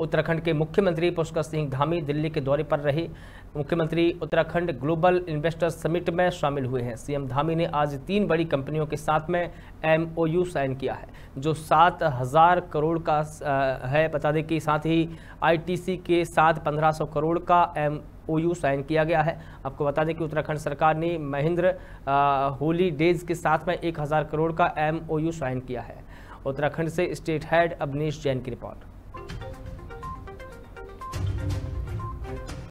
उत्तराखंड के मुख्यमंत्री पुष्कर सिंह धामी दिल्ली के दौरे पर रहे मुख्यमंत्री उत्तराखंड ग्लोबल इन्वेस्टर्स समिट में शामिल हुए हैं सीएम धामी ने आज तीन बड़ी कंपनियों के साथ में एमओयू साइन किया है जो सात हज़ार करोड़ का है बता दें कि साथ ही आईटीसी के साथ पंद्रह सौ करोड़ का एम ओयू साइन किया गया है आपको बता दें कि उत्तराखंड सरकार ने महेंद्र होली डेज के साथ में एक हज़ार करोड़ का एमओयू साइन किया है उत्तराखंड से स्टेट हेड अवनीश जैन की रिपोर्ट